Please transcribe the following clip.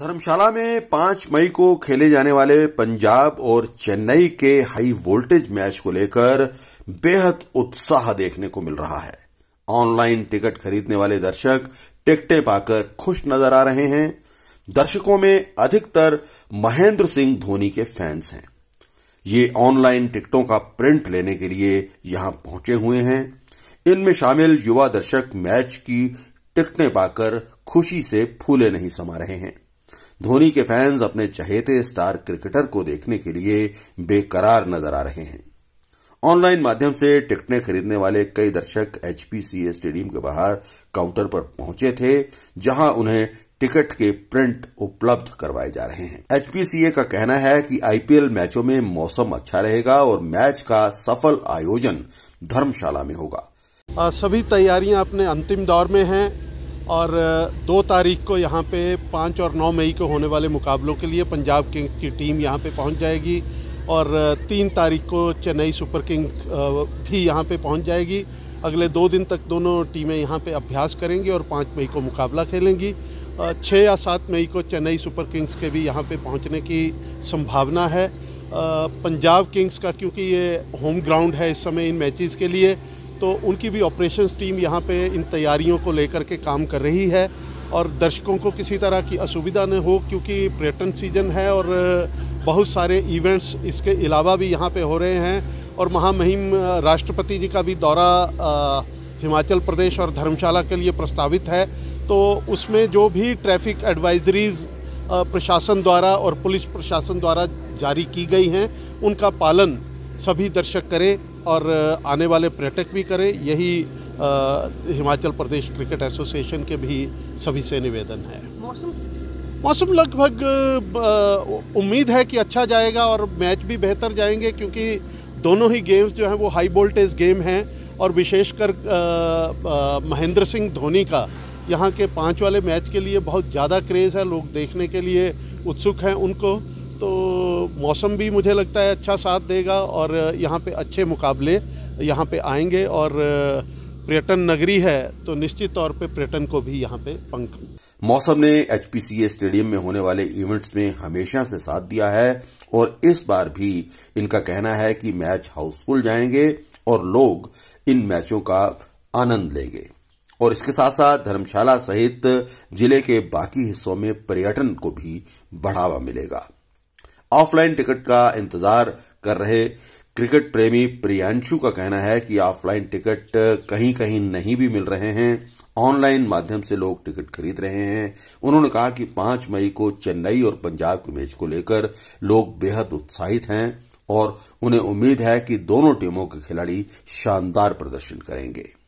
धर्मशाला में पांच मई को खेले जाने वाले पंजाब और चेन्नई के हाई वोल्टेज मैच को लेकर बेहद उत्साह देखने को मिल रहा है ऑनलाइन टिकट खरीदने वाले दर्शक टिकटें पाकर खुश नजर आ रहे हैं दर्शकों में अधिकतर महेंद्र सिंह धोनी के फैंस हैं ये ऑनलाइन टिकटों का प्रिंट लेने के लिए यहां पहुंचे हुए हैं इनमें शामिल युवा दर्शक मैच की टिकटें पाकर खुशी से फूले नहीं समा रहे हैं धोनी के फैंस अपने चहेते स्टार क्रिकेटर को देखने के लिए बेकरार नजर आ रहे हैं ऑनलाइन माध्यम से टिकटें खरीदने वाले कई दर्शक एचपीसीए स्टेडियम के बाहर काउंटर पर पहुंचे थे जहां उन्हें टिकट के प्रिंट उपलब्ध करवाए जा रहे हैं एचपीसीए का कहना है कि आईपीएल मैचों में मौसम अच्छा रहेगा और मैच का सफल आयोजन धर्मशाला में होगा सभी तैयारियां अपने अंतिम दौर में हैं और दो तारीख को यहाँ पे पाँच और नौ मई को होने वाले मुकाबलों के लिए पंजाब किंग्स की टीम यहाँ पे पहुँच जाएगी और तीन तारीख को चेन्नई सुपर किंग भी यहाँ पे पहुँच जाएगी अगले दो दिन तक दोनों टीमें यहाँ पे अभ्यास करेंगी और पाँच मई को मुकाबला खेलेंगी छः या सात मई को चेन्नई सुपर किंग्स के भी यहाँ पर पहुँचने की संभावना है पंजाब किंग्स का क्योंकि ये होम ग्राउंड है इस समय इन मैचेस के लिए तो उनकी भी ऑपरेशन टीम यहाँ पे इन तैयारियों को लेकर के काम कर रही है और दर्शकों को किसी तरह की असुविधा न हो क्योंकि पर्यटन सीजन है और बहुत सारे इवेंट्स इसके अलावा भी यहाँ पे हो रहे हैं और महामहिम राष्ट्रपति जी का भी दौरा हिमाचल प्रदेश और धर्मशाला के लिए प्रस्तावित है तो उसमें जो भी ट्रैफिक एडवाइजरीज़ प्रशासन द्वारा और पुलिस प्रशासन द्वारा जारी की गई हैं उनका पालन सभी दर्शक करें और आने वाले पर्यटक भी करें यही हिमाचल प्रदेश क्रिकेट एसोसिएशन के भी सभी से निवेदन है मौसम मौसम लगभग उम्मीद है कि अच्छा जाएगा और मैच भी बेहतर जाएंगे क्योंकि दोनों ही गेम्स जो हैं वो हाई वोल्टेज गेम हैं और विशेषकर महेंद्र सिंह धोनी का यहाँ के पाँच वाले मैच के लिए बहुत ज़्यादा क्रेज़ है लोग देखने के लिए उत्सुक हैं उनको तो मौसम भी मुझे लगता है अच्छा साथ देगा और यहाँ पे अच्छे मुकाबले यहाँ पे आएंगे और पर्यटन नगरी है तो निश्चित तौर पे पर्यटन को भी यहाँ पे पंख मौसम ने एच स्टेडियम में होने वाले इवेंट्स में हमेशा से साथ दिया है और इस बार भी इनका कहना है कि मैच हाउसफुल जाएंगे और लोग इन मैचों का आनंद लेंगे और इसके साथ साथ धर्मशाला सहित जिले के बाकी हिस्सों में पर्यटन को भी बढ़ावा मिलेगा ऑफलाइन टिकट का इंतजार कर रहे क्रिकेट प्रेमी प्रियांशु का कहना है कि ऑफलाइन टिकट कहीं कहीं नहीं भी मिल रहे हैं ऑनलाइन माध्यम से लोग टिकट खरीद रहे हैं उन्होंने कहा कि पांच मई को चेन्नई और पंजाब के मैच को लेकर लोग बेहद उत्साहित हैं और उन्हें उम्मीद है कि दोनों टीमों के खिलाड़ी शानदार प्रदर्शन करेंगे